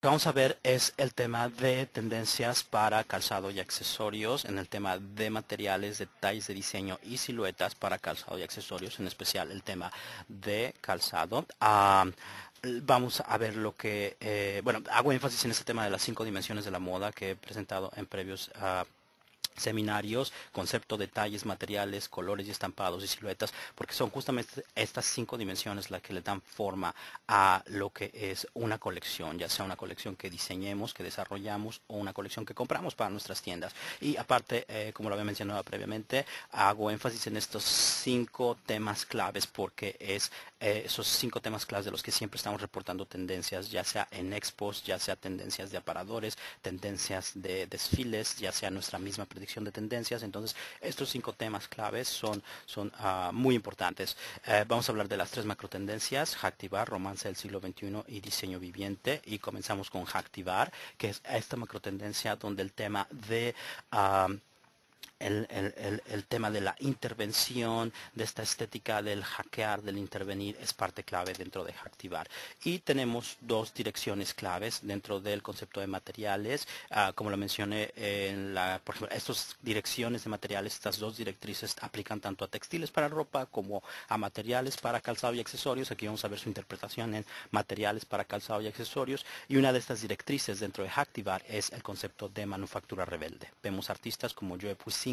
vamos a ver es el tema de tendencias para calzado y accesorios, en el tema de materiales, detalles de diseño y siluetas para calzado y accesorios, en especial el tema de calzado. Ah, vamos a ver lo que, eh, bueno, hago énfasis en este tema de las cinco dimensiones de la moda que he presentado en previos ah, seminarios, concepto, detalles, materiales, colores y estampados y siluetas, porque son justamente estas cinco dimensiones las que le dan forma a lo que es una colección, ya sea una colección que diseñemos, que desarrollamos o una colección que compramos para nuestras tiendas. Y aparte, eh, como lo había mencionado previamente, hago énfasis en estos cinco temas claves porque es eh, esos cinco temas claves de los que siempre estamos reportando tendencias, ya sea en expos, ya sea tendencias de aparadores, tendencias de desfiles, ya sea nuestra misma predicción de tendencias. Entonces, estos cinco temas claves son, son ah, muy importantes. Eh, vamos a hablar de las tres macro macrotendencias, jactivar Romance del siglo 21 y Diseño Viviente. Y comenzamos con jactivar que es esta macro macrotendencia donde el tema de... Ah, el, tema de la intervención, de esta estética del hackear, del intervenir, es parte clave dentro de Hactivar. Y tenemos dos direcciones claves dentro del concepto de materiales. Ah, como lo mencioné, en la, por ejemplo, estas direcciones de materiales, estas dos directrices aplican tanto a textiles para ropa como a materiales para calzado y accesorios. Aquí vamos a ver su interpretación en materiales para calzado y accesorios. Y una de estas directrices dentro de Hactivar es el concepto de manufactura rebelde. Vemos artistas como Joe Pussy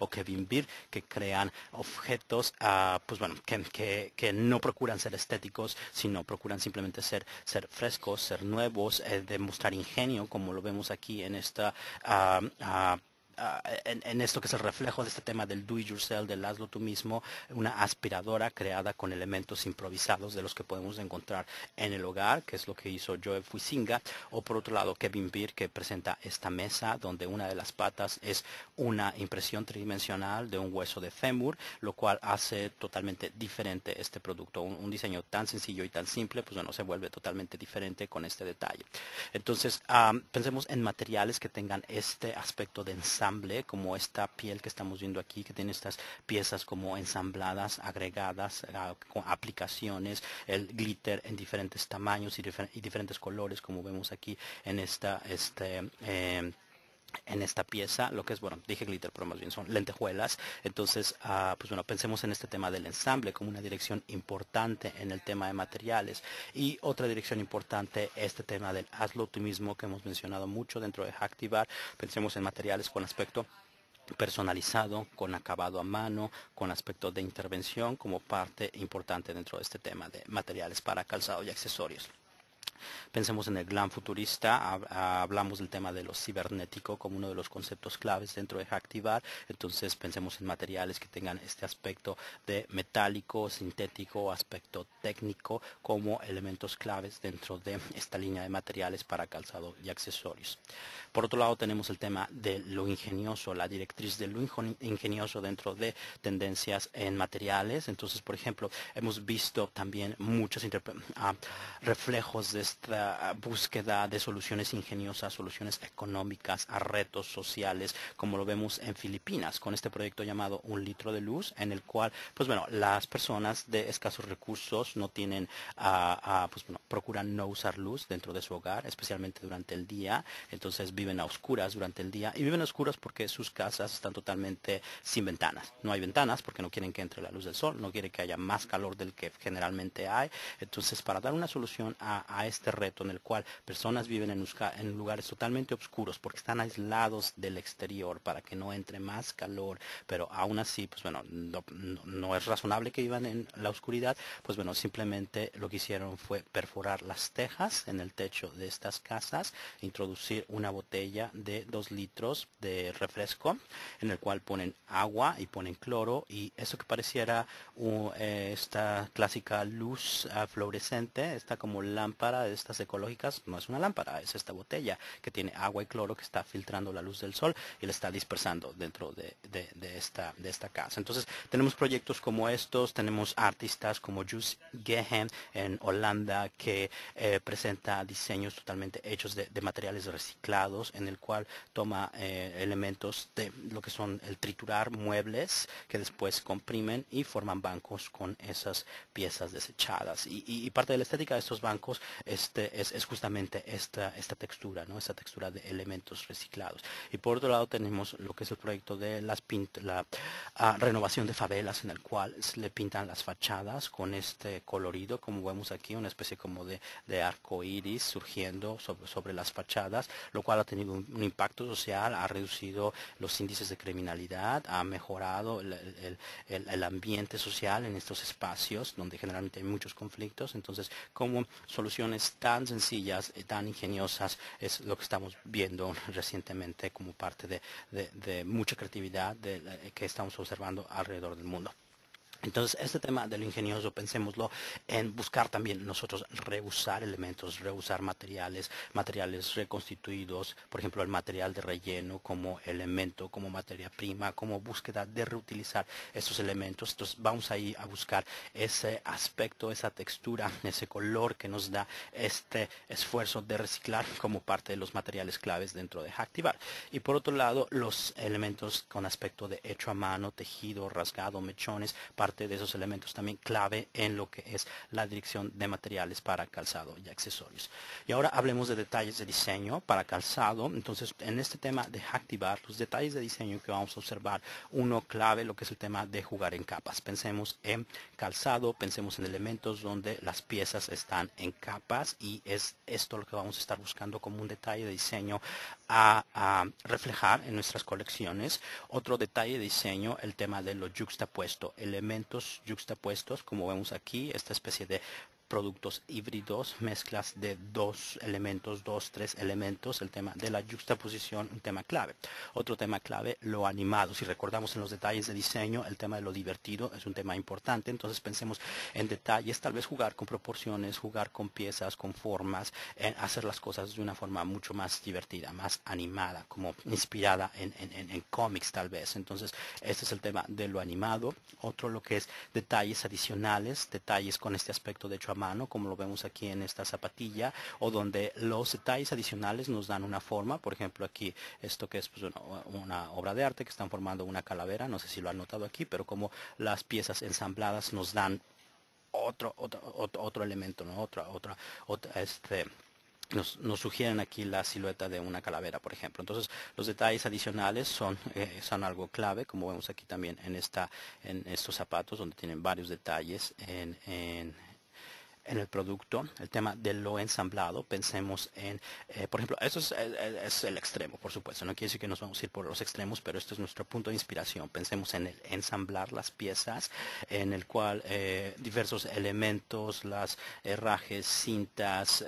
o Kevin Beer, que crean objetos, ah, pues bueno, que, no procuran ser estéticos, sino procuran simplemente ser, ser frescos, ser nuevos, eh, demostrar ingenio, como lo vemos aquí en esta ah, ah, Ah, en, esto que es el reflejo de este tema del do it yourself, del hazlo tú mismo, una aspiradora creada con elementos improvisados de los que podemos encontrar en el hogar, que es lo que hizo Joe Fuisinga, o por otro lado Kevin Beer que presenta esta mesa donde una de las patas es una impresión tridimensional de un hueso de fémur, lo cual hace totalmente diferente este producto. Un, diseño tan sencillo y tan simple, pues bueno, se vuelve totalmente diferente con este detalle. Entonces, ah, pensemos en materiales que tengan este aspecto de ensayo como esta piel que estamos viendo aquí, que tiene estas piezas como ensambladas, agregadas, con aplicaciones, el glitter en diferentes tamaños y, diferentes colores, como vemos aquí en esta este, em, en esta pieza, lo que es, bueno, dije glitter, pero más bien son lentejuelas. Entonces, ah, pues bueno, pensemos en este tema del ensamble como una dirección importante en el tema de materiales. Y otra dirección importante, este tema del hazlo tú que hemos mencionado mucho dentro de Activar. Pensemos en materiales con aspecto personalizado, con acabado a mano, con aspecto de intervención como parte importante dentro de este tema de materiales para calzado y accesorios. Pensemos en el glam futurista, hablamos del tema de lo cibernético como uno de los conceptos claves dentro de activar, entonces pensemos en materiales que tengan este aspecto de metálico, sintético, aspecto técnico como elementos claves dentro de esta línea de materiales para calzado y accesorios. Por otro lado tenemos el tema de lo ingenioso, la directriz de lo ingenioso dentro de tendencias en materiales, entonces por ejemplo hemos visto también muchos ah, reflejos de esta ah, búsqueda de soluciones ingeniosas, soluciones económicas a retos sociales, como lo vemos en Filipinas, con este proyecto llamado Un litro de luz, en el cual, pues bueno, las personas de escasos recursos no tienen, ah, ah, pues bueno, procuran no usar luz dentro de su hogar, especialmente durante el día, entonces viven a oscuras durante el día y viven a oscuras porque sus casas están totalmente sin ventanas. No hay ventanas porque no quieren que entre la luz del sol, no quieren que haya más calor del que generalmente hay. Entonces, para dar una solución a, a este reto en el cual personas viven en, lugares totalmente oscuros porque están aislados del exterior para que no entre más calor, pero aún así, pues bueno, no, es razonable que vivan en la oscuridad, pues bueno, simplemente lo que hicieron fue perforar las tejas en el techo de estas casas, introducir una botella de dos litros de refresco en el cual ponen agua y ponen cloro y eso que pareciera eh, esta clásica luz ah, fluorescente, esta como lámpara de estas ecológicas no es una lámpara, es esta botella que tiene agua y cloro que está filtrando la luz del sol y la está dispersando dentro de, esta, de esta casa. Entonces tenemos proyectos como estos, tenemos artistas como Jus Gehen en Holanda que eh, presenta diseños totalmente hechos de, materiales reciclados en el cual toma eh, elementos de lo que son el triturar muebles que después comprimen y forman bancos con esas piezas desechadas. Y, y parte de la estética de estos bancos es este, es, justamente esta, textura, ¿no? esta textura de elementos reciclados. Y por otro lado tenemos lo que es el proyecto de la ah, renovación de favelas, en el cual le pintan las fachadas con este colorido, como vemos aquí, una especie como de, de arco iris surgiendo sobre, las fachadas, lo cual ha tenido un, impacto social, ha reducido los índices de criminalidad, ha mejorado el, el ambiente social en estos espacios donde generalmente hay muchos conflictos. Entonces, como soluciones tan sencillas y eh, tan ingeniosas es lo que estamos viendo recientemente como parte de, mucha creatividad que estamos observando alrededor del mundo. Entonces, este tema del ingenioso, pensémoslo en buscar también nosotros reusar elementos, reusar materiales, materiales reconstituidos, por ejemplo, el material de relleno como elemento, como materia prima, como búsqueda de reutilizar estos elementos. Entonces, vamos ahí a buscar ese aspecto, esa textura, ese color que nos da este esfuerzo de reciclar como parte de los materiales claves dentro de HACTIVAR. Y por otro lado, los elementos con aspecto de hecho a mano, tejido, rasgado, mechones, parte de esos elementos también clave en lo que es la dirección de materiales para calzado y accesorios. Y ahora hablemos de detalles de diseño para calzado. Entonces, en este tema de activar los detalles de diseño que vamos a observar, uno clave lo que es el tema de jugar en capas. Pensemos en calzado, pensemos en elementos donde las piezas están en capas y es esto lo que vamos a estar buscando como un detalle de diseño a, reflejar en nuestras colecciones. Otro detalle de diseño, el tema de lo juxtapuesto, elementos elementos yuxtapuestos, como vemos aquí, esta especie de productos híbridos, mezclas de dos elementos, dos, tres elementos, el tema de la juxtaposición, un tema clave. Otro tema clave, lo animado. Si recordamos en los detalles de diseño, el tema de lo divertido es un tema importante, entonces pensemos en detalles, tal vez jugar con proporciones, jugar con piezas, con formas, eh, hacer las cosas de una forma mucho más divertida, más animada, como inspirada en, en, en cómics tal vez. Entonces, este es el tema de lo animado. Otro lo que es detalles adicionales, detalles con este aspecto de hecho mano, como lo vemos aquí en esta zapatilla, o donde los detalles adicionales nos dan una forma, por ejemplo aquí esto que es pues, una, obra de arte que están formando una calavera, no sé si lo han notado aquí, pero como las piezas ensambladas nos dan otro, otro, otro, elemento, ¿no? otra, otra, otra, este, nos, sugieren aquí la silueta de una calavera, por ejemplo. Entonces, los detalles adicionales son, eh, son algo clave, como vemos aquí también en, esta, en estos zapatos, donde tienen varios detalles en, en el producto, el tema de lo ensamblado, pensemos en, eh, por ejemplo, eso eh, eh, es, el extremo, por supuesto, no quiere decir que nos vamos a ir por los extremos, pero esto es nuestro punto de inspiración, pensemos en el ensamblar las piezas, en el cual diversos elementos, las herrajes, cintas,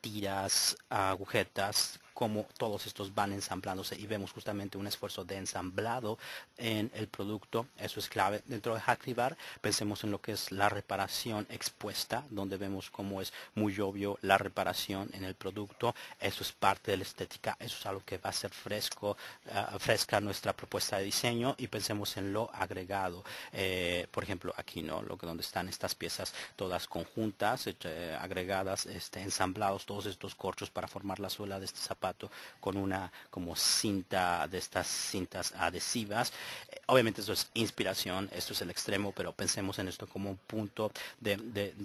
tiras, agujetas, cómo todos estos van ensamblándose y vemos justamente un esfuerzo de ensamblado en el producto, eso es clave. Dentro de activar, pensemos en lo que es la reparación expuesta, donde vemos cómo es muy obvio la reparación en el producto, eso es parte de la estética, eso es algo que va a ser fresco, ah, fresca nuestra propuesta de diseño y pensemos en lo agregado. Eh, por ejemplo, aquí, ¿no? Lo que donde están estas piezas todas conjuntas, eh, agregadas, este, ensamblados, todos estos corchos para formar la suela de este zapato con una como cinta de estas cintas adhesivas Obviamente esto es inspiración, esto es el extremo, pero pensemos en esto como un punto de,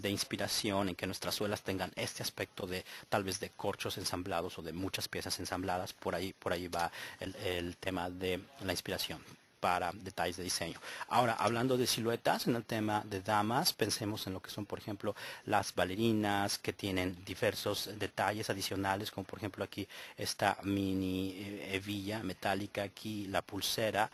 inspiración, en que nuestras suelas tengan este aspecto de tal vez de corchos ensamblados o de muchas piezas ensambladas, por ahí, por ahí va el, tema de la inspiración para detalles de diseño. Ahora, hablando de siluetas, en el tema de damas, pensemos en lo que son, por ejemplo, las bailarinas que tienen diversos detalles adicionales, como por ejemplo aquí esta mini eh, hebilla metálica, aquí la pulsera.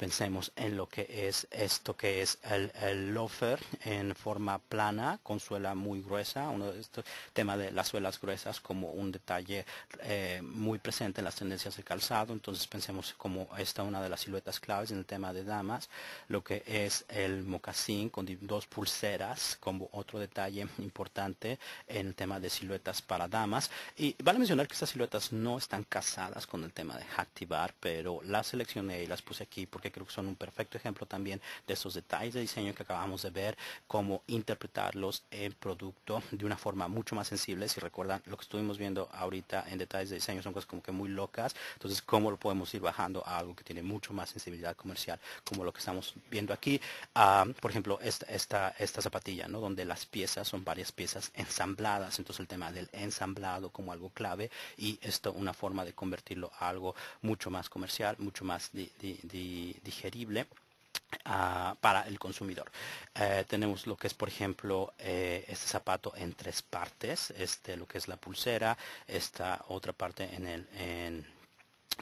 Pensemos en lo que es esto que es el, el loafer en forma plana con suela muy gruesa, uno de estos temas de las suelas gruesas como un detalle eh, muy presente en las tendencias de calzado, entonces pensemos como esta una de las siluetas claves en el tema de damas, lo que es el mocasín con dos pulseras como otro detalle importante en el tema de siluetas para damas y vale mencionar que estas siluetas no están casadas con el tema de activar pero las seleccioné y las puse aquí porque creo que son un perfecto ejemplo también de esos detalles de diseño que acabamos de ver, cómo interpretarlos en producto de una forma mucho más sensible. Si recuerdan lo que estuvimos viendo ahorita en detalles de diseño, son cosas como que muy locas. Entonces, cómo lo podemos ir bajando a algo que tiene mucho más sensibilidad comercial, como lo que estamos viendo aquí. Ah, por ejemplo, esta, esta, esta zapatilla, ¿no? donde las piezas son varias piezas ensambladas. Entonces, el tema del ensamblado como algo clave y esto una forma de convertirlo a algo mucho más comercial, mucho más de digerible ah, para el consumidor. Eh, tenemos lo que es, por ejemplo, eh, este zapato en tres partes, este lo que es la pulsera, esta otra parte en el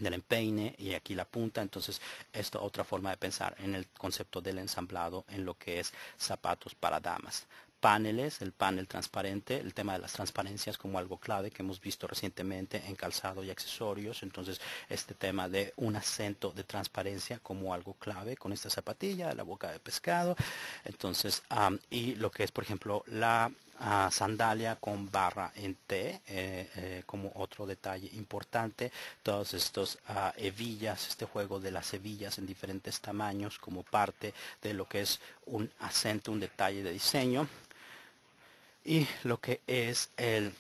del empeine y aquí la punta entonces esta otra forma de pensar en el concepto del ensamblado en lo que es zapatos para damas paneles, el panel transparente, el tema de las transparencias como algo clave que hemos visto recientemente en calzado y accesorios, entonces este tema de un acento de transparencia como algo clave con esta zapatilla, la boca de pescado, entonces y lo que es por ejemplo la sandalia con barra en T eh, eh, como otro detalle importante todos estos ah, hebillas este juego de las hebillas en diferentes tamaños como parte de lo que es un acento un detalle de diseño y lo que es el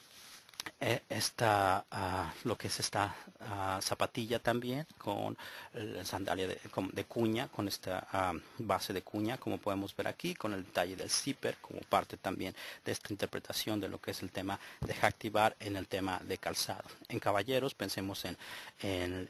eh, esta ah, lo que es esta ah, zapatilla también con el sandalia de, cuña con esta ah, base de cuña como podemos ver aquí con el detalle del zipper como parte también de esta interpretación de lo que es el tema de activar en el tema de calzado en caballeros pensemos en,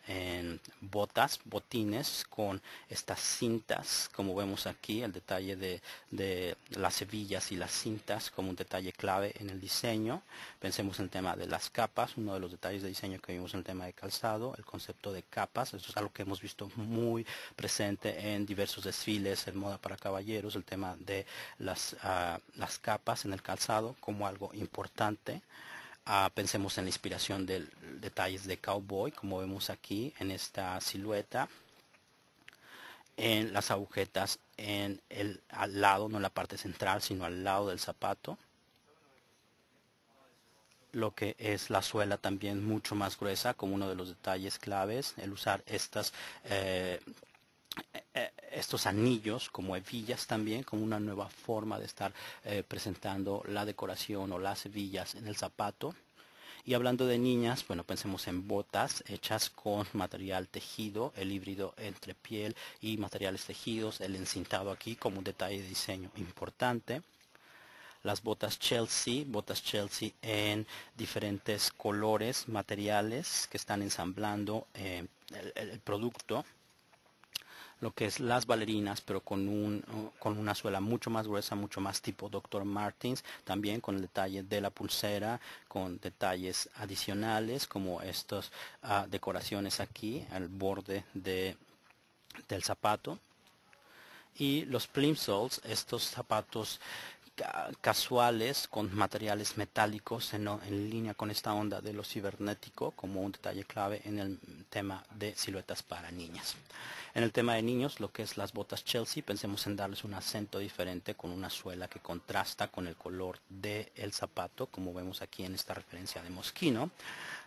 en, botas botines con estas cintas como vemos aquí el detalle de, las hebillas y las cintas como un detalle clave en el diseño pensemos en el tema de las capas, uno de los detalles de diseño que vimos en el tema de calzado, el concepto de capas, eso es algo que hemos visto muy presente en diversos desfiles en moda para caballeros, el tema de las, ah, capas en el calzado como algo importante. Ah, pensemos en la inspiración de detalles de cowboy, como vemos aquí en esta silueta, en las agujetas al lado, no en la parte central, sino al lado del zapato lo que es la suela también mucho más gruesa como uno de los detalles claves el usar estas eh, eh, estos anillos como hebillas también como una nueva forma de estar eh, presentando la decoración o las hebillas en el zapato y hablando de niñas, bueno, pensemos en botas hechas con material tejido, el híbrido entre piel y materiales tejidos, el encintado aquí como un detalle de diseño importante las botas Chelsea, botas Chelsea en diferentes colores, materiales que están ensamblando eh, el, producto lo que es las balerinas, pero con, un, con una suela mucho más gruesa, mucho más tipo Dr. Martins, también con el detalle de la pulsera, con detalles adicionales como estas ah, decoraciones aquí al borde de, del zapato. Y los plimsolls, estos zapatos casuales con materiales metálicos en, línea con esta onda de lo cibernético como un detalle clave en el tema de siluetas para niñas. En el tema de niños, lo que es las botas Chelsea, pensemos en darles un acento diferente con una suela que contrasta con el color del zapato, como vemos aquí en esta referencia de Mosquino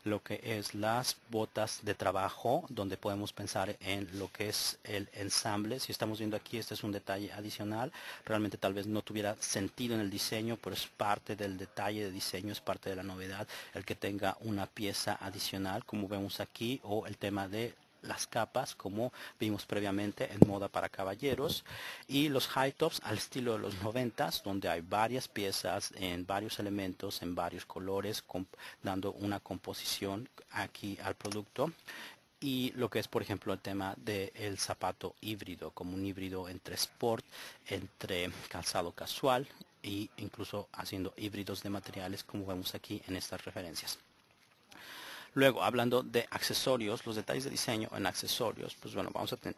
lo que es las botas de trabajo, donde podemos pensar en lo que es el ensamble. Si estamos viendo aquí, este es un detalle adicional. Realmente tal vez no tuviera sentido en el diseño, pero es parte del detalle de diseño, es parte de la novedad, el que tenga una pieza adicional, como vemos aquí, o el tema de las capas como vimos previamente en moda para caballeros y los high tops al estilo de los noventas donde hay varias piezas en varios elementos en varios colores dando una composición aquí al producto y lo que es por ejemplo el tema del zapato híbrido como un híbrido entre sport entre calzado casual e incluso haciendo híbridos de materiales como vemos aquí en estas referencias. Luego, hablando de accesorios, los detalles de diseño en accesorios, pues bueno, vamos a tener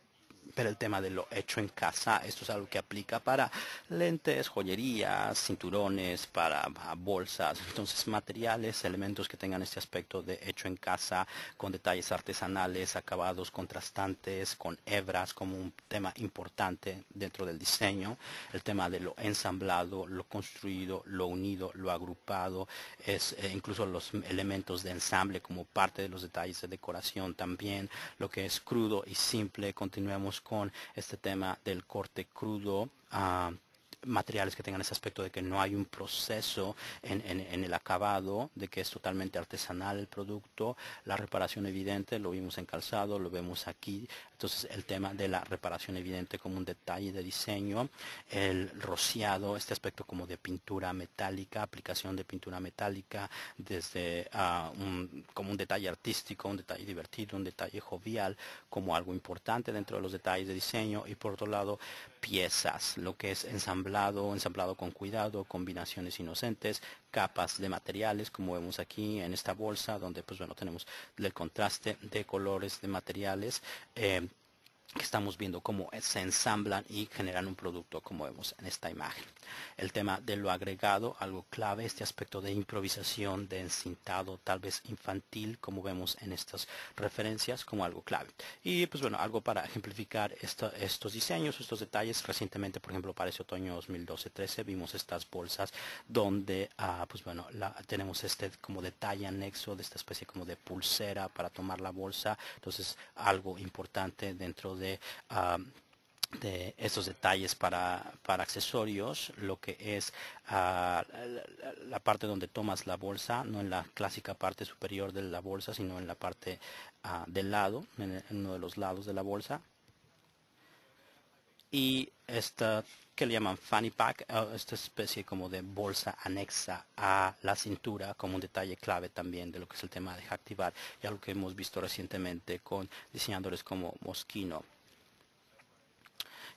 pero el tema de lo hecho en casa, esto es algo que aplica para lentes, joyerías, cinturones, para ah, bolsas, entonces materiales, elementos que tengan este aspecto de hecho en casa, con detalles artesanales, acabados contrastantes, con hebras como un tema importante dentro del diseño, el tema de lo ensamblado, lo construido, lo unido, lo agrupado, es eh, incluso los elementos de ensamble como parte de los detalles de decoración también, lo que es crudo y simple, continuemos con este tema del corte crudo. Ah, materiales que tengan ese aspecto de que no hay un proceso en, en, el acabado, de que es totalmente artesanal el producto, la reparación evidente, lo vimos en calzado, lo vemos aquí, entonces el tema de la reparación evidente como un detalle de diseño, el rociado, este aspecto como de pintura metálica, aplicación de pintura metálica desde ah, como un detalle artístico, un detalle divertido, un detalle jovial, como algo importante dentro de los detalles de diseño y por otro lado piezas, lo que es ensamblado, ensamblado con cuidado, combinaciones inocentes, capas de materiales como vemos aquí en esta bolsa donde pues bueno tenemos el contraste de colores de materiales eh, que estamos viendo cómo se ensamblan y generan un producto como vemos en esta imagen. El tema de lo agregado, algo clave, este aspecto de improvisación, de encintado, tal vez infantil, como vemos en estas referencias, como algo clave. Y pues bueno, algo para ejemplificar estos diseños, estos detalles, recientemente, por ejemplo, para ese otoño 2012-13 vimos estas bolsas donde, ah, pues bueno, tenemos este como detalle anexo de esta especie como de pulsera para tomar la bolsa, entonces algo importante dentro de de, estos detalles para, para, accesorios, lo que es ah, la, parte donde tomas la bolsa, no en la clásica parte superior de la bolsa, sino en la parte ah, del lado, en uno de los lados de la bolsa, y esta que le llaman funny pack, eh, esta especie como de bolsa anexa a la cintura, como un detalle clave también de lo que es el tema de activar, y algo que hemos visto recientemente con diseñadores como Moschino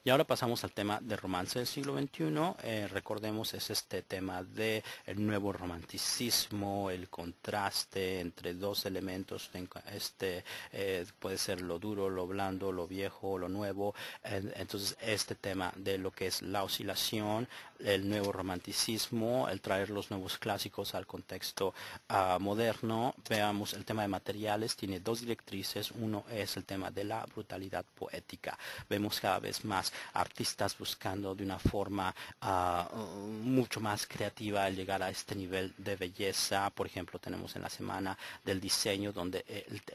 y ahora pasamos al tema de romance del siglo XXI. Eh, recordemos es este tema de nuevo romanticismo, el contraste entre dos elementos, este eh, puede ser lo duro, lo blando, lo viejo, lo nuevo. entonces este tema de lo que es la oscilación, el nuevo romanticismo, el traer los nuevos clásicos al contexto ah, moderno. Veamos el tema de materiales, tiene dos directrices. Uno es el tema de la brutalidad poética. Vemos cada vez más artistas buscando de una forma ah, mucho más creativa llegar a este nivel de belleza. Por ejemplo, tenemos en la semana del diseño donde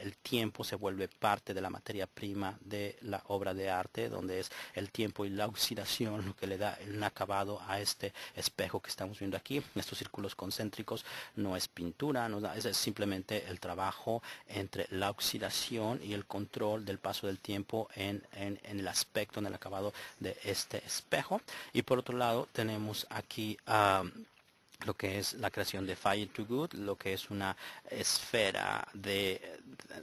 el, tiempo se vuelve parte de la materia prima de la obra de arte, donde es el tiempo y la oxidación lo que le da un acabado a este espejo que estamos viendo aquí. Estos círculos concéntricos no es pintura, es, simplemente el trabajo entre la oxidación y el control del paso del tiempo en el aspecto, en el acabado de este espejo. Y por otro lado tenemos aquí ah, lo que es la creación de Fire to Good, lo que es una esfera de,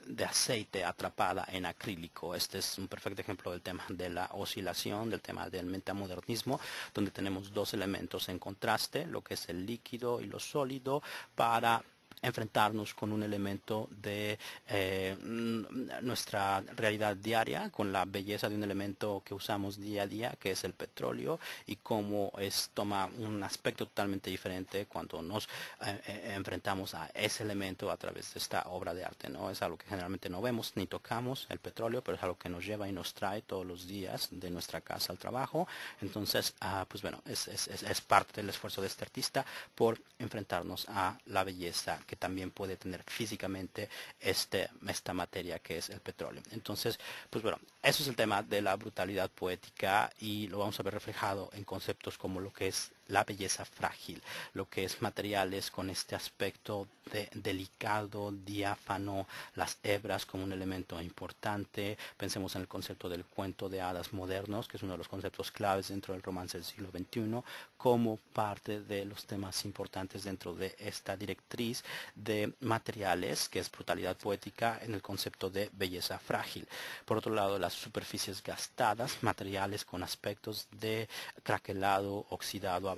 de, aceite atrapada en acrílico. Este es un perfecto ejemplo del tema de la oscilación, del tema del metamodernismo, donde tenemos dos elementos en contraste, lo que es el líquido y lo sólido, para enfrentarnos con un elemento de eh, nuestra realidad diaria, con la belleza de un elemento que usamos día a día, que es el petróleo, y cómo es, toma un aspecto totalmente diferente cuando nos eh, eh, enfrentamos a ese elemento a través de esta obra de arte. ¿no? Es algo que generalmente no vemos ni tocamos, el petróleo, pero es algo que nos lleva y nos trae todos los días de nuestra casa al trabajo. Entonces, ah, pues bueno, es, es parte del esfuerzo de este artista por enfrentarnos a la belleza que también puede tener físicamente este, esta materia que es el petróleo. Entonces, pues bueno, eso es el tema de la brutalidad poética y lo vamos a ver reflejado en conceptos como lo que es la belleza frágil, lo que es materiales con este aspecto de, delicado, diáfano, las hebras como un elemento importante. Pensemos en el concepto del cuento de hadas modernos, que es uno de los conceptos claves dentro del romance del siglo XXI, como parte de los temas importantes dentro de esta directriz de materiales, que es brutalidad poética en el concepto de belleza frágil. Por otro lado, las superficies gastadas, materiales con aspectos de craquelado, oxidado,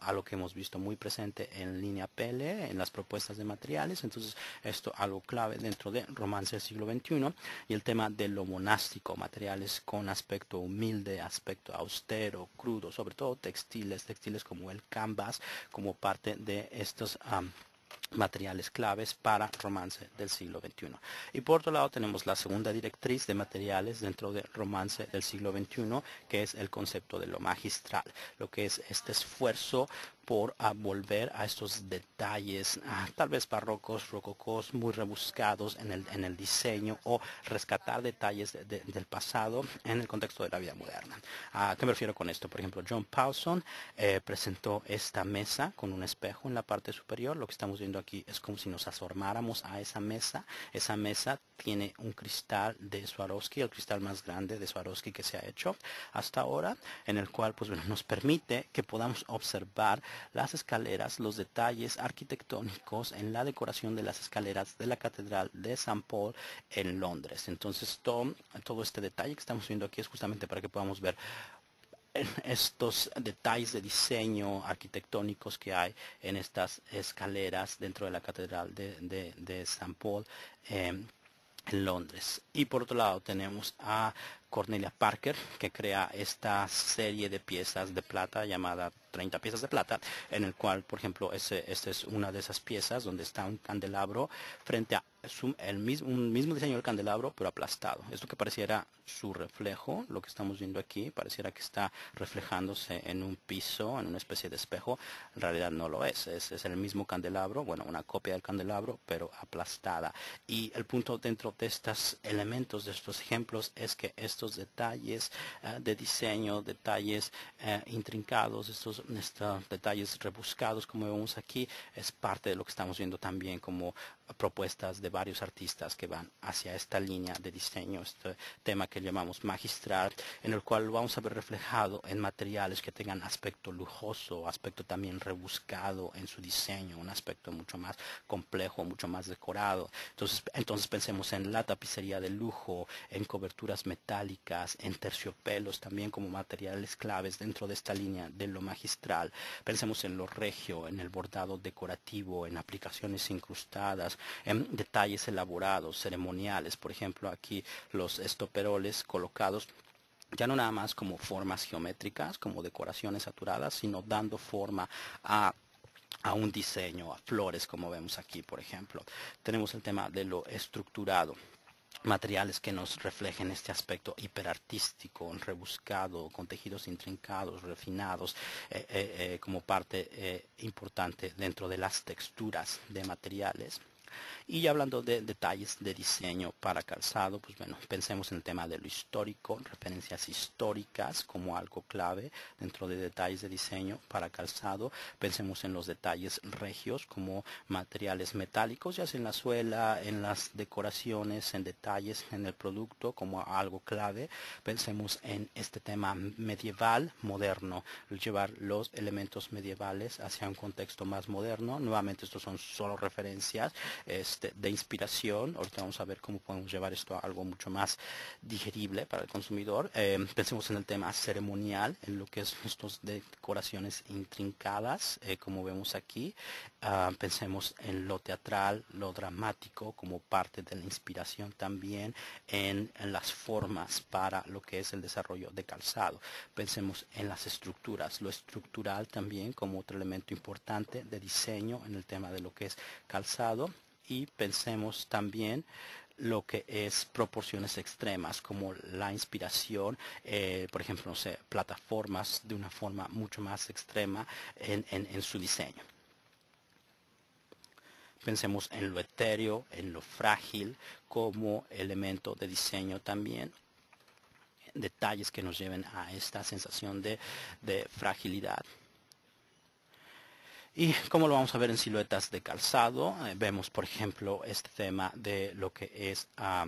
a lo que hemos visto muy presente en línea pele, en las propuestas de materiales, entonces esto algo clave dentro de Romance del siglo XXI y el tema de lo monástico, materiales con aspecto humilde, aspecto austero, crudo, sobre todo textiles, textiles como el canvas, como parte de estos materiales claves para romance del siglo XXI. Y por otro lado tenemos la segunda directriz de materiales dentro de romance del siglo XXI, que es el concepto de lo magistral, lo que es este esfuerzo por a volver a estos detalles, ah, tal vez barrocos, rococos, muy rebuscados en el, en el diseño o rescatar detalles del pasado en el contexto de la vida moderna. Ah, ¿A qué me refiero con esto? Por ejemplo, John Paulson eh, presentó esta mesa con un espejo en la parte superior. Lo que estamos viendo aquí es como si nos asomáramos a esa mesa. Esa mesa tiene un cristal de Swarovski, el cristal más grande de Swarovski que se ha hecho hasta ahora, en el cual pues, bueno, nos permite que podamos observar las escaleras, los detalles arquitectónicos en la decoración de las escaleras de la Catedral de San Paul en Londres. Entonces todo, este detalle que estamos viendo aquí es justamente para que podamos ver eh, estos detalles de diseño arquitectónicos que hay en estas escaleras dentro de la Catedral de, de, San Paul. Eh, en Londres. Y por otro lado tenemos a Cornelia Parker, que crea esta serie de piezas de plata llamada 30 piezas de plata, en el cual, por ejemplo, esta es una de esas piezas donde está un candelabro frente a es un, el mismo, un mismo diseño del candelabro, pero aplastado. lo que pareciera su reflejo, lo que estamos viendo aquí, pareciera que está reflejándose en un piso, en una especie de espejo. En realidad no lo es. Es, el mismo candelabro, bueno, una copia del candelabro, pero aplastada. Y el punto dentro de estos elementos, de estos ejemplos, es que estos detalles eh, de diseño, detalles eh, intrincados, estos, estos detalles rebuscados, como vemos aquí, es parte de lo que estamos viendo también como propuestas de varios artistas que van hacia esta línea de diseño, este tema que llamamos magistral, en el cual lo vamos a ver reflejado en materiales que tengan aspecto lujoso, aspecto también rebuscado en su diseño, un aspecto mucho más complejo, mucho más decorado. Entonces, entonces pensemos en la tapicería de lujo, en coberturas metálicas, en terciopelos también como materiales claves dentro de esta línea de lo magistral. Pensemos en lo regio, en el bordado decorativo, en aplicaciones incrustadas, en detalles elaborados, ceremoniales, por ejemplo aquí los estoperoles colocados ya no nada más como formas geométricas, como decoraciones saturadas, sino dando forma a un diseño, a flores, como vemos aquí, por ejemplo. Tenemos el tema de lo estructurado materiales que nos reflejen este aspecto hiperartístico, rebuscado, con tejidos intrincados, refinados, eh, eh, eh, como parte importante dentro de las texturas de materiales. Y hablando de detalles de diseño para calzado, pues bueno, pensemos en el tema de lo histórico, referencias históricas como algo clave dentro de detalles de diseño para calzado. Pensemos en los detalles regios como materiales metálicos, ya sea en la suela, en las decoraciones, en detalles, en el producto como algo clave. Pensemos en este tema medieval, moderno, llevar los elementos medievales hacia un contexto más moderno. Nuevamente estos son solo referencias este, de inspiración. Ahorita vamos a ver cómo podemos llevar esto a algo mucho más digerible para el consumidor. Eh, pensemos en el tema ceremonial, en lo que es estas decoraciones intrincadas, eh, como vemos aquí. Ah, pensemos en lo teatral, lo dramático, como parte de la inspiración también, en las formas para lo que es el desarrollo de calzado. Pensemos en las estructuras, lo estructural también como otro elemento importante de diseño en el tema de lo que es calzado y pensemos también lo que es proporciones extremas como la inspiración, eh, por ejemplo, no sé, plataformas de una forma mucho más extrema en, su diseño. Pensemos en lo etéreo, en lo frágil como elemento de diseño también detalles que nos lleven a esta sensación de fragilidad. Y como lo vamos a ver en siluetas de calzado, eh, vemos por ejemplo este tema de lo que es ah,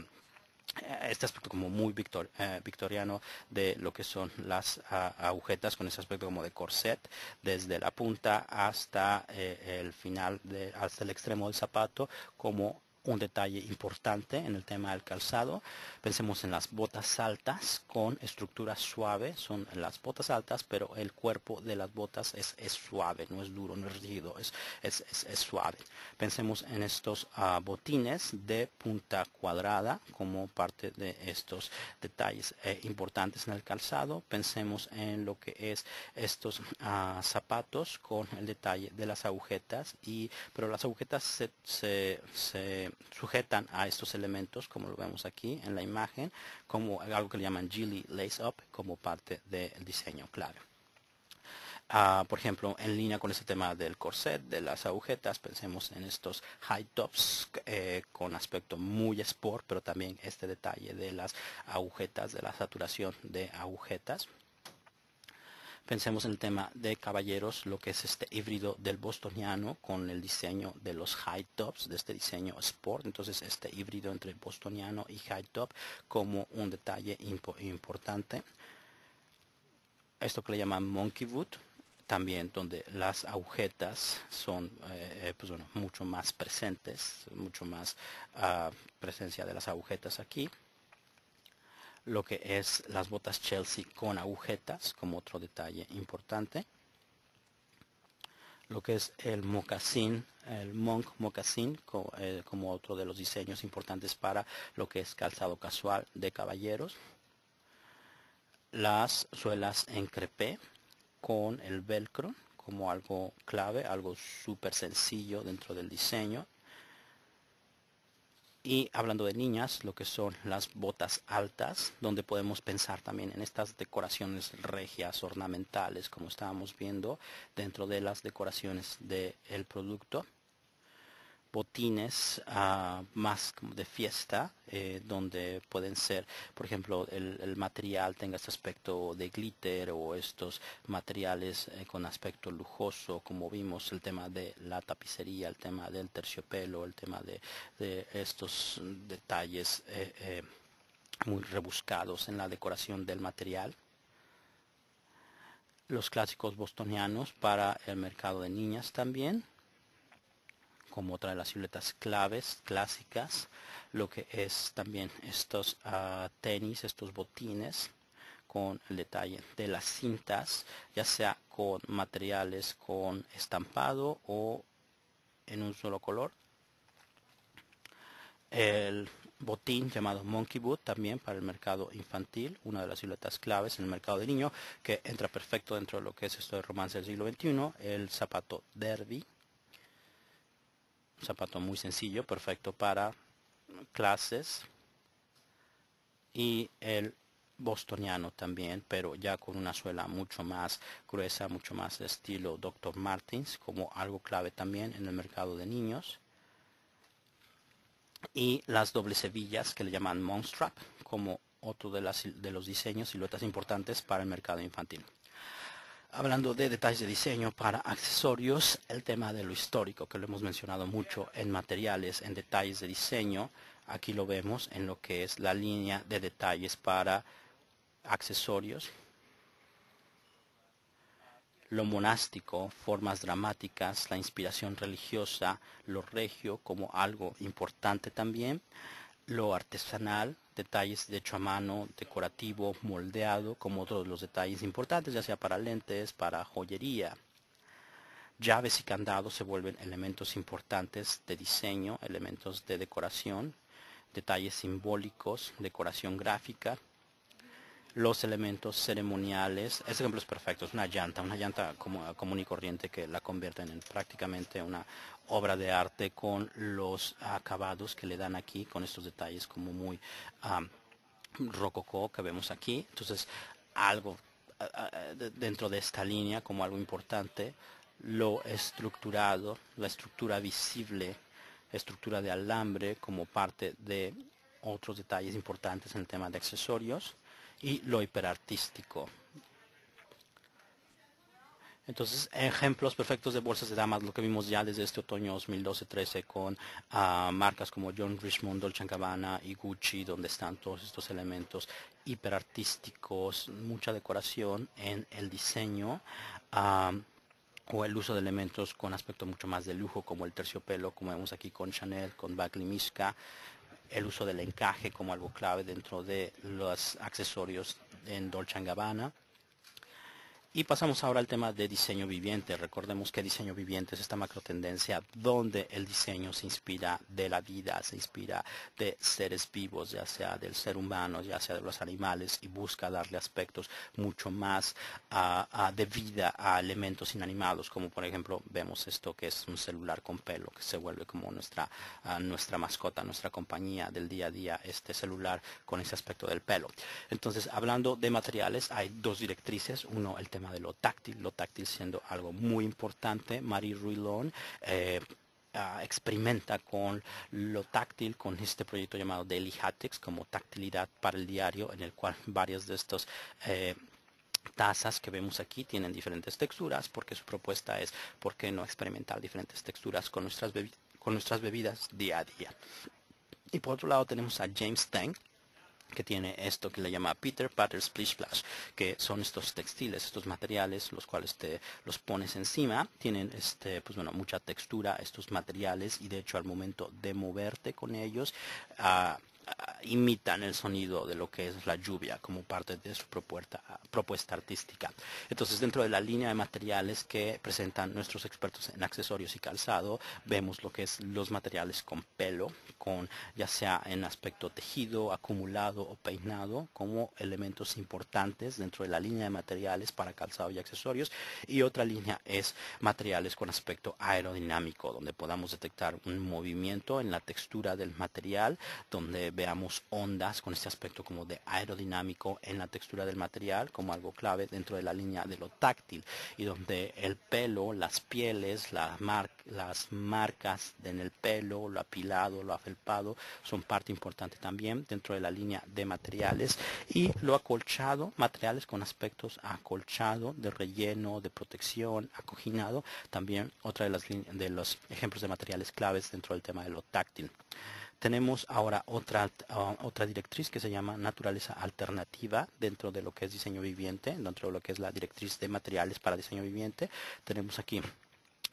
eh, este aspecto como muy eh, victoriano de lo que son las ah, agujetas con ese aspecto como de corset desde la punta hasta el final hasta el extremo del zapato como un detalle importante en el tema del calzado. Pensemos en las botas altas con estructura suave, son las botas altas, pero el cuerpo de las botas es, suave, no es duro, no es rígido, es, es, suave. Pensemos en estos ah, botines de punta cuadrada como parte de estos detalles eh, importantes en el calzado. Pensemos en lo que es estos ah, zapatos con el detalle de las agujetas, y, pero las agujetas se, se sujetan a estos elementos, como lo vemos aquí en la imagen, como algo que le llaman Gilly Lace Up, como parte del diseño claro ah, por ejemplo, en línea con este tema del corset, de las agujetas, pensemos en estos high tops eh, con aspecto muy sport, pero también este detalle de las agujetas, de la saturación de agujetas. Pensemos en el tema de caballeros, lo que es este híbrido del bostoniano con el diseño de los high tops, de este diseño sport. Entonces este híbrido entre bostoniano y high top como un detalle importante. Esto que le llaman monkey wood también donde las agujetas son eh, pues mucho más presentes, mucho más ah, presencia de las agujetas aquí lo que es las botas Chelsea con agujetas, como otro detalle importante. Lo que es el mocasín, el monk mocasín, como, eh, como otro de los diseños importantes para lo que es calzado casual de caballeros. Las suelas en crepé con el velcro como algo clave, algo súper sencillo dentro del diseño y hablando de niñas, lo que son las botas altas, donde podemos pensar también en estas decoraciones regias, ornamentales, como estábamos viendo, dentro de las decoraciones del producto botines ah, más de fiesta, eh, donde pueden ser, por ejemplo, el, material tenga este aspecto de glitter o estos materiales eh, con aspecto lujoso, como vimos el tema de la tapicería, el tema del terciopelo, el tema de, estos detalles eh, muy rebuscados en la decoración del material los clásicos bostonianos para el mercado de niñas también como otra de las siluetas claves clásicas, lo que es también estos ah, tenis, estos botines con el detalle de las cintas, ya sea con materiales con estampado o en un solo color. El botín llamado Monkey Boot también para el mercado infantil, una de las siluetas claves en el mercado de niño que entra perfecto dentro de lo que es esto de romance del siglo XXI, el zapato derby zapato muy sencillo, perfecto para clases. Y el bostoniano también, pero ya con una suela mucho más gruesa, mucho más de estilo Dr. Martins, como algo clave también en el mercado de niños. Y las dobles hebillas que le llaman Monstrap, como otro de, las, de los diseños, siluetas importantes para el mercado infantil hablando de detalles de diseño para accesorios, el tema de lo histórico, que lo hemos mencionado mucho en materiales, en detalles de diseño. Aquí lo vemos en lo que es la línea de detalles para accesorios. Lo monástico, formas dramáticas, la inspiración religiosa, lo regio como algo importante también lo artesanal, detalles de hecho a mano, decorativo, moldeado, como otros los detalles importantes, ya sea para lentes, para joyería. Llaves y candados se vuelven elementos importantes de diseño, elementos de decoración, detalles simbólicos, decoración gráfica, los elementos ceremoniales. Ese ejemplo es perfecto, es una llanta, una llanta común y corriente que la convierten en prácticamente una obra de arte con los acabados que le dan aquí, con estos detalles como muy rococó que vemos aquí. Entonces, algo dentro de esta línea como algo importante, lo estructurado, la estructura visible, estructura de alambre como parte de otros detalles importantes en el tema de accesorios y lo hiperartístico. Entonces, ejemplos perfectos de bolsas de damas, lo que vimos ya desde este otoño 2012-13 con ah, marcas como John Richmond, Dolce Gabbana y Gucci, donde están todos estos elementos hiperartísticos, mucha decoración en el diseño. Ah, o el uso de elementos con aspecto mucho más de lujo como el terciopelo como vemos aquí con Chanel, con Bagley Miska el uso del encaje como algo clave dentro de los accesorios en Dolce Gabbana y pasamos ahora al tema de diseño viviente. Recordemos que diseño viviente es esta macro tendencia donde el diseño se inspira de la vida, se inspira de seres vivos, ya sea del ser humano, ya sea de los animales, y busca darle aspectos mucho más ah, ah, de vida a elementos inanimados, como por ejemplo vemos esto que es un celular con pelo, que se vuelve como nuestra, ah, nuestra mascota, nuestra compañía del día a día, este celular con ese aspecto del pelo. Entonces, hablando de materiales, hay dos directrices, uno el tema de lo táctil, lo táctil siendo algo muy importante. Marie Ruilon eh, ah, experimenta con lo táctil, con este proyecto llamado Daily Haptics como tactilidad para el diario, en el cual varias de estos eh, tazas que vemos aquí tienen diferentes texturas, porque su propuesta es por qué no experimentar diferentes texturas con nuestras, con nuestras bebidas día a día. Y por otro lado tenemos a James Tang, que tiene esto que le llama Peter Patter Splish Splash, que son estos textiles, estos materiales, los cuales te los pones encima, tienen este, pues bueno, mucha textura estos materiales y de hecho al momento de moverte con ellos, ah, imitan el sonido de lo que es la lluvia como parte de su propuesta, propuesta artística. Entonces, dentro de la línea de materiales que presentan nuestros expertos en accesorios y calzado, vemos lo que es los materiales con pelo, con ya sea en aspecto tejido, acumulado o peinado, como elementos importantes dentro de la línea de materiales para calzado y accesorios. Y otra línea es materiales con aspecto aerodinámico, donde podamos detectar un movimiento en la textura del material, donde veamos ondas con este aspecto como de aerodinámico en la textura del material como algo clave dentro de la línea de lo táctil y donde el pelo, las pieles, las, marcas en el pelo, lo apilado, lo afelpado son parte importante también dentro de la línea de materiales y lo acolchado, materiales con aspectos acolchado, de relleno, de protección, acoginado, también otra de, las, de los ejemplos de materiales claves dentro del tema de lo táctil. Tenemos ahora ah, otra, directriz que se llama naturaleza alternativa dentro de lo que es diseño viviente, dentro de lo que es la directriz de materiales para diseño viviente. Tenemos aquí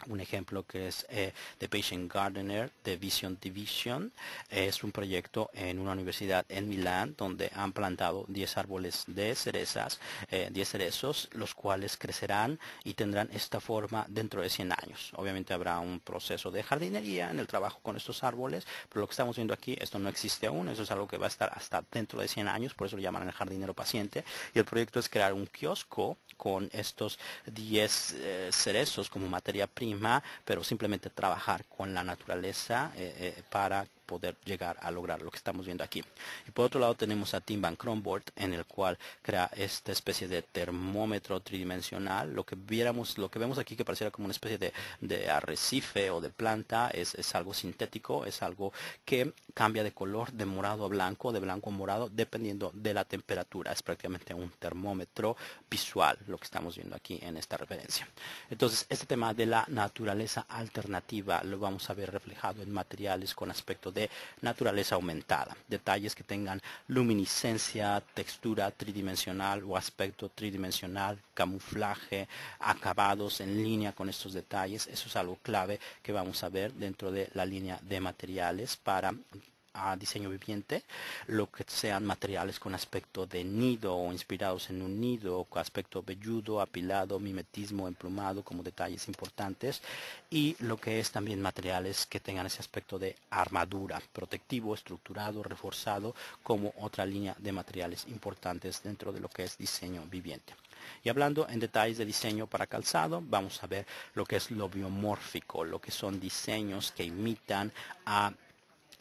un ejemplo que es eh, The Patient Gardener de Vision Division. Es un proyecto en una universidad en Milán donde han plantado 10 árboles de cerezas, 10 eh, cerezos, los cuales crecerán y tendrán esta forma dentro de 100 años. Obviamente habrá un proceso de jardinería en el trabajo con estos árboles, pero lo que estamos viendo aquí, esto no existe aún, eso es algo que va a estar hasta dentro de 100 años, por eso lo llaman el jardinero paciente. Y el proyecto es crear un kiosco con estos 10 eh, cerezos como materia prima pero simplemente trabajar con la naturaleza eh, eh para poder llegar a lograr lo que estamos viendo aquí. Y por otro lado tenemos a Tim Van Kronbord, en el cual crea esta especie de termómetro tridimensional. Lo que viéramos, lo que vemos aquí que pareciera como una especie de, arrecife o de planta, es, es algo sintético, es algo que cambia de color de morado a blanco, de blanco a morado, dependiendo de la temperatura. Es prácticamente un termómetro visual lo que estamos viendo aquí en esta referencia. Entonces, este tema de la naturaleza alternativa lo vamos a ver reflejado en materiales con aspecto de naturaleza aumentada, detalles que tengan luminiscencia, textura tridimensional o aspecto tridimensional, camuflaje, acabados en línea con estos detalles. Eso es algo clave que vamos a ver dentro de la línea de materiales para a diseño viviente, lo que sean materiales con aspecto de nido o inspirados en un nido, con aspecto velludo, apilado, mimetismo, emplumado como detalles importantes y lo que es también materiales que tengan ese aspecto de armadura, protectivo, estructurado, reforzado como otra línea de materiales importantes dentro de lo que es diseño viviente. Y hablando en detalles de diseño para calzado, vamos a ver lo que es lo biomórfico, lo que son diseños que imitan a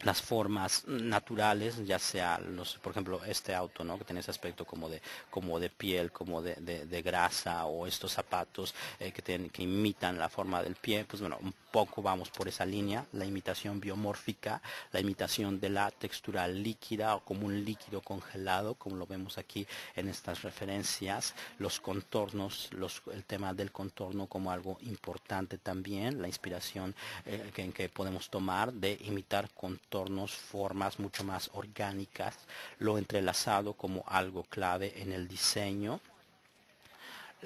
las formas naturales, ya sea por ejemplo, este auto, ¿no? Que tiene ese aspecto como de, como de piel, como de, de, grasa, o estos zapatos eh, que, que imitan la forma del pie, pues bueno, poco vamos por esa línea, la imitación biomórfica, la imitación de la textura líquida o como un líquido congelado, como lo vemos aquí en estas referencias, los contornos, el tema del contorno como algo importante también, la inspiración eh, que podemos tomar de imitar contornos, formas mucho más orgánicas, lo entrelazado como algo clave en el diseño,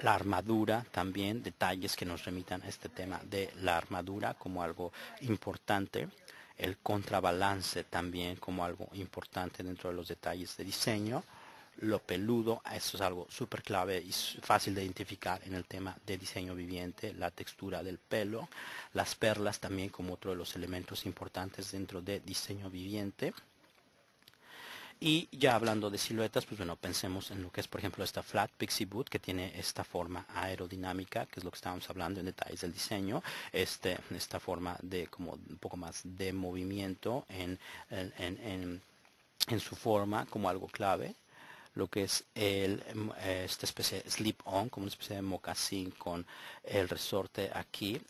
la armadura también, detalles que nos remitan a este tema de la armadura como algo importante, el contrabalance también como algo importante dentro de los detalles de diseño, lo peludo, eso es algo súper clave y fácil de identificar en el tema de diseño viviente, la textura del pelo, las perlas también como otro de los elementos importantes dentro de diseño viviente. Y ya hablando de siluetas, pues bueno, pensemos en lo que es, por ejemplo, esta Flat Pixie Boot, que tiene esta forma aerodinámica, que es lo que estábamos hablando en detalles del diseño, este, esta forma de como un poco más de movimiento en, su forma como algo clave lo que es el, esta especie de slip-on, como una especie de mocasín con el resorte aquí,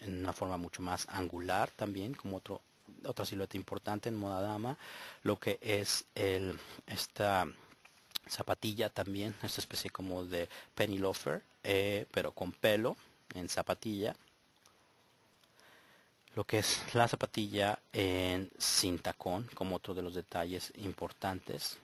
en una forma mucho más angular también, como otro otra silueta importante en moda dama, lo que es el, esta zapatilla también, esta especie como de penny loafer, eh, pero con pelo en zapatilla. Lo que es la zapatilla en sin tacón, como otro de los detalles importantes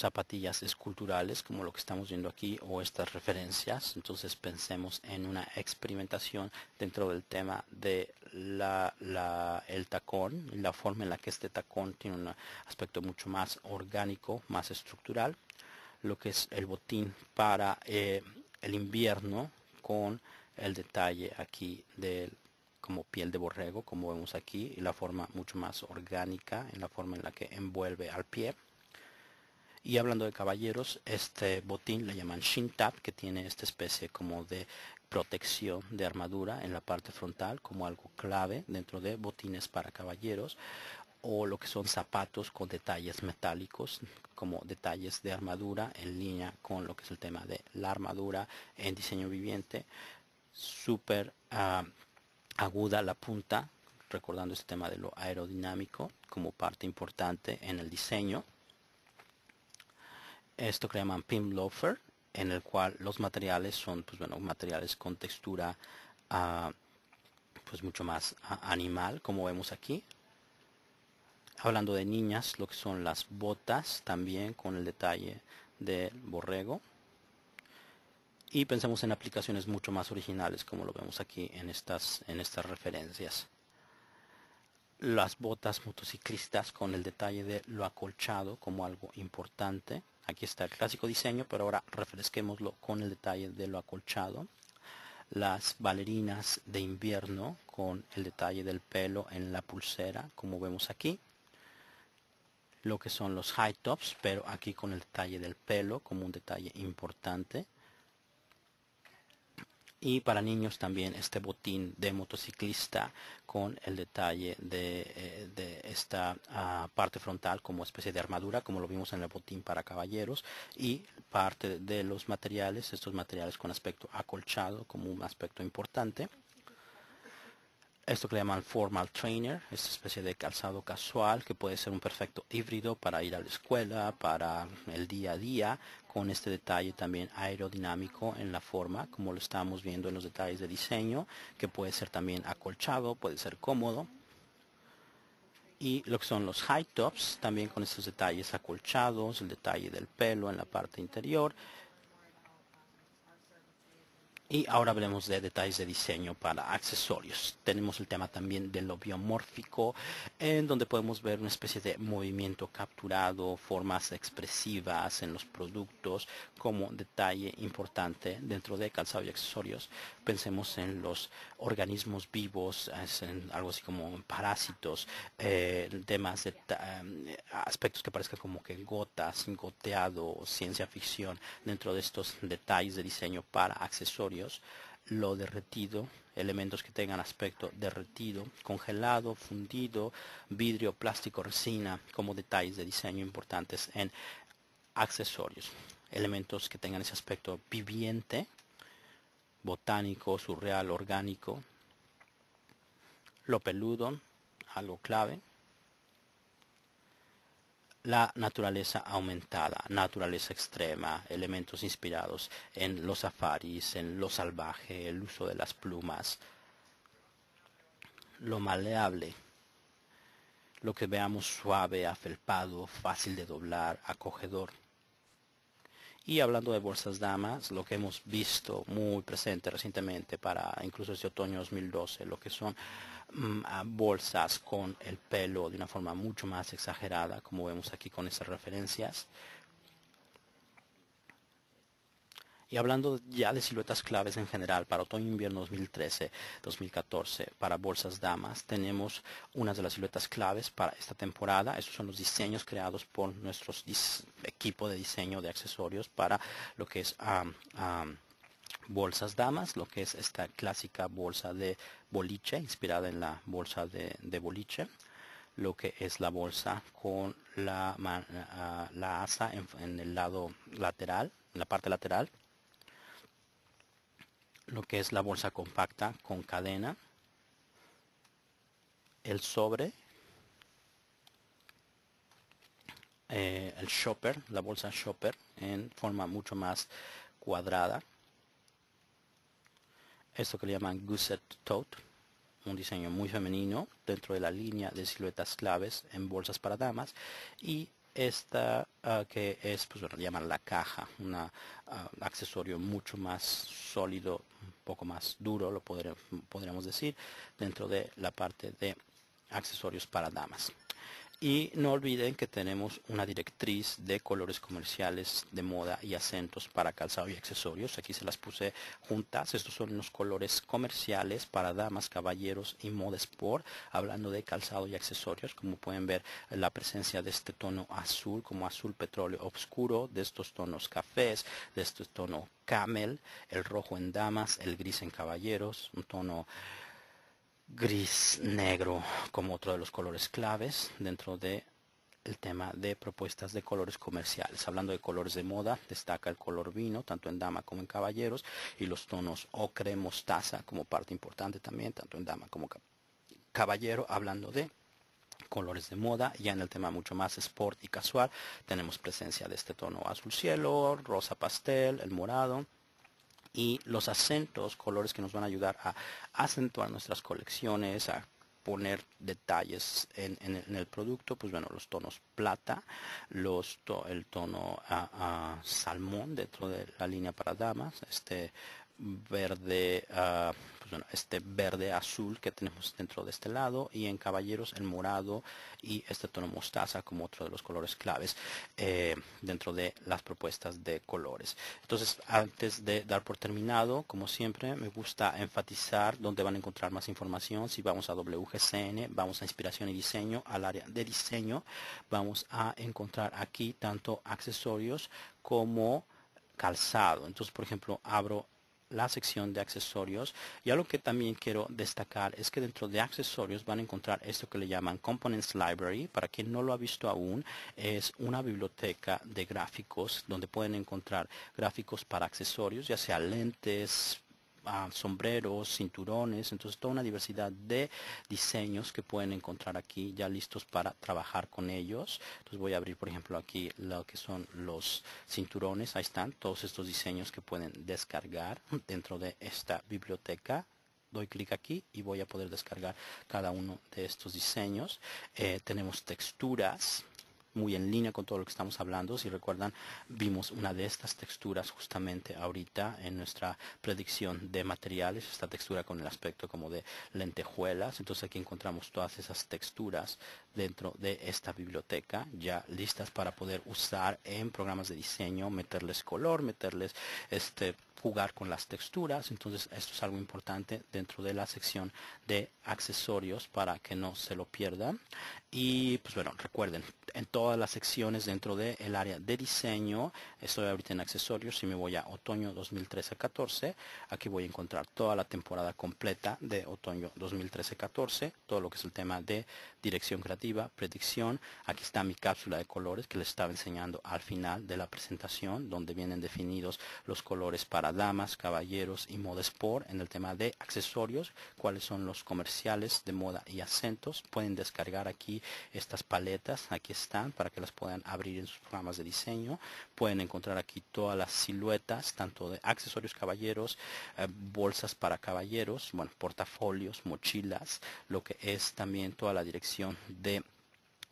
zapatillas esculturales como lo que estamos viendo aquí o estas referencias. Entonces pensemos en una experimentación dentro del tema de la, la, el tacón, la forma en la que este tacón tiene un aspecto mucho más orgánico, más estructural, lo que es el botín para eh, el invierno con el detalle aquí del como piel de borrego, como vemos aquí, y la forma mucho más orgánica en la forma en la que envuelve al pie. Y hablando de caballeros, este botín le llaman shin tap que tiene esta especie como de protección de armadura en la parte frontal como algo clave dentro de botines para caballeros o lo que son zapatos con detalles metálicos como detalles de armadura en línea con lo que es el tema de la armadura en diseño viviente súper ah, aguda la punta recordando este tema de lo aerodinámico como parte importante en el diseño esto que llaman pin loafer en el cual los materiales son pues materiales con textura ah, pues mucho más ah, animal como vemos aquí hablando de niñas lo que son las botas también con el detalle del borrego y pensamos en aplicaciones mucho más originales como lo vemos aquí en en estas referencias las botas motociclistas con el detalle de lo acolchado como algo importante Aquí está el clásico diseño, pero ahora refresquémoslo con el detalle de lo acolchado. Las valerinas de invierno con el detalle del pelo en la pulsera, como vemos aquí. Lo que son los high tops, pero aquí con el detalle del pelo como un detalle importante y para niños también este botín de motociclista con el detalle de, eh, esta ah, parte frontal como especie de armadura como lo vimos en el botín para caballeros y parte de los materiales estos materiales con aspecto acolchado como un aspecto importante esto que le llaman formal trainer, esta especie de calzado casual que puede ser un perfecto híbrido para ir a la escuela, para el día a día, con este detalle también aerodinámico en la forma, como lo estamos viendo en los detalles de diseño, que puede ser también acolchado, puede ser cómodo. Y lo que son los high tops, también con estos detalles acolchados, el detalle del pelo en la parte interior, y ahora hablemos de detalles de diseño para accesorios. Tenemos el tema también de lo biomórfico, en donde podemos ver una especie de movimiento capturado, formas expresivas en los productos, como detalle importante dentro de calzado y accesorios. Pensemos en los organismos vivos, en algo así como parásitos, eh, temas, de, eh, aspectos que parezcan como que gotas, goteado, ciencia ficción, dentro de estos detalles de diseño para accesorios lo derretido, elementos que tengan aspecto derretido, congelado, fundido, vidrio, plástico, resina, como detalles de diseño importantes en accesorios, elementos que tengan ese aspecto viviente, botánico, surreal, orgánico, lo peludo, algo clave, la naturaleza aumentada, naturaleza extrema, elementos inspirados en los safaris, en lo salvaje, el uso de las plumas, lo maleable, lo que veamos suave, afelpado, fácil de doblar, acogedor. Y hablando de bolsas damas, lo que hemos visto muy presente recientemente para incluso este otoño 2012, lo que son mm, bolsas con el pelo de una forma mucho más exagerada, como vemos aquí con estas referencias, Y hablando ya de siluetas claves en general para otoño-invierno 2013-2014, para bolsas damas, tenemos unas de las siluetas claves para esta temporada. Estos son los diseños creados por nuestro equipo de diseño de accesorios para lo que es... bolsas damas, lo que es esta clásica bolsa de boliche, inspirada en la bolsa de, boliche, lo que es la bolsa con la, ah, asa en, el lado lateral, en la parte lateral, lo que es la bolsa compacta con cadena, el sobre, eh, el shopper, la bolsa shopper en forma mucho más cuadrada. Esto que le llaman Gusset Tote, un diseño muy femenino dentro de la línea de siluetas claves en bolsas para damas y esta ah, que es pues bueno llaman la caja un ah, accesorio mucho más sólido un poco más duro lo podríamos decir dentro de la parte de accesorios para damas y no olviden que tenemos una directriz de colores comerciales de moda y acentos para calzado y accesorios. Aquí se las puse juntas. Estos son los colores comerciales para damas, caballeros y moda sport. Hablando de calzado y accesorios, como pueden ver la presencia de este tono azul, como azul petróleo oscuro, de estos tonos cafés, de este tono camel, el rojo en damas, el gris en caballeros, un tono gris-negro como otro de los colores claves dentro de el tema de propuestas de colores comerciales. Hablando de colores de moda, destaca el color vino, tanto en dama como en caballeros, y los tonos ocre, mostaza, como parte importante también, tanto en dama como caballero, hablando de colores de moda, ya en el tema mucho más sport y casual, tenemos presencia de este tono azul cielo, rosa pastel, el morado, y los acentos, colores que nos van a ayudar a acentuar nuestras colecciones, a poner detalles en, el, producto, pues bueno, los tonos plata, los el tono ah, ah, salmón dentro de la línea para damas, este verde, ah, pues este verde azul que tenemos dentro de este lado y en caballeros el morado y este tono mostaza como otro de los colores claves eh, dentro de las propuestas de colores. Entonces, antes de dar por terminado, como siempre, me gusta enfatizar dónde van a encontrar más información. Si vamos a WGCN, vamos a inspiración y diseño, al área de diseño, vamos a encontrar aquí tanto accesorios como calzado. Entonces, por ejemplo, abro la sección de accesorios y algo que también quiero destacar es que dentro de accesorios van a encontrar esto que le llaman Components Library para quien no lo ha visto aún es una biblioteca de gráficos donde pueden encontrar gráficos para accesorios ya sea lentes sombreros, cinturones, entonces toda una diversidad de diseños que pueden encontrar aquí ya listos para trabajar con ellos. Entonces voy a abrir por ejemplo aquí lo que son los cinturones, ahí están todos estos diseños que pueden descargar dentro de esta biblioteca doy clic aquí y voy a poder descargar cada uno de estos diseños. Eh, tenemos texturas, muy en línea con todo lo que estamos hablando. Si recuerdan, vimos una de estas texturas justamente ahorita en nuestra predicción de materiales, esta textura con el aspecto como de lentejuelas. Entonces aquí encontramos todas esas texturas dentro de esta biblioteca ya listas para poder usar en programas de diseño, meterles color, meterles este jugar con las texturas, entonces esto es algo importante dentro de la sección de accesorios para que no se lo pierdan y pues bueno recuerden en todas las secciones dentro del área de diseño estoy ahorita en accesorios y me voy a otoño 2013-14 aquí voy a encontrar toda la temporada completa de otoño 2013-14 todo lo que es el tema de dirección creativa predicción. Aquí está mi cápsula de colores que les estaba enseñando al final de la presentación, donde vienen definidos los colores para damas, caballeros y moda sport. En el tema de accesorios, cuáles son los comerciales de moda y acentos. Pueden descargar aquí estas paletas, aquí están, para que las puedan abrir en sus programas de diseño. Pueden encontrar aquí todas las siluetas, tanto de accesorios caballeros, eh, bolsas para caballeros, bueno, portafolios, mochilas, lo que es también toda la dirección de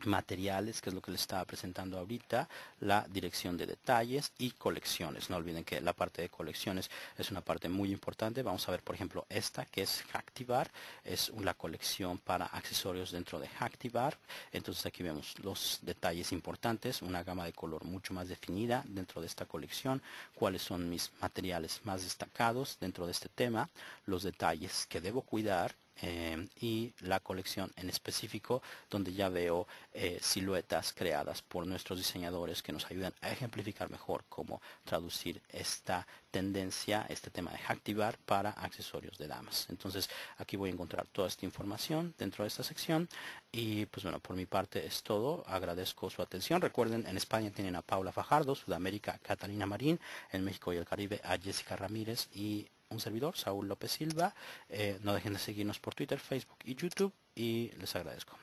materiales, que es lo que les estaba presentando ahorita, la dirección de detalles y colecciones. No olviden que la parte de colecciones es una parte muy importante. Vamos a ver, por ejemplo, esta que es Hacktivar, es una colección para accesorios dentro de Hacktivar. Entonces aquí vemos los detalles importantes, una gama de color mucho más definida dentro de esta colección, cuáles son mis materiales más destacados dentro de este tema, los detalles que debo cuidar Em, y la colección en específico donde ya veo eh, siluetas creadas por nuestros diseñadores que nos ayudan a ejemplificar mejor cómo traducir esta tendencia, este tema de activar para accesorios de damas. Entonces aquí voy a encontrar toda esta información dentro de esta sección y pues bueno, por mi parte es todo. Agradezco su atención. Recuerden, en España tienen a Paula Fajardo, Sudamérica Catalina Marín, en México y el Caribe a Jessica Ramírez y un servidor, Saúl López Silva. Eh, no dejen de seguirnos por Twitter, Facebook y YouTube y les agradezco.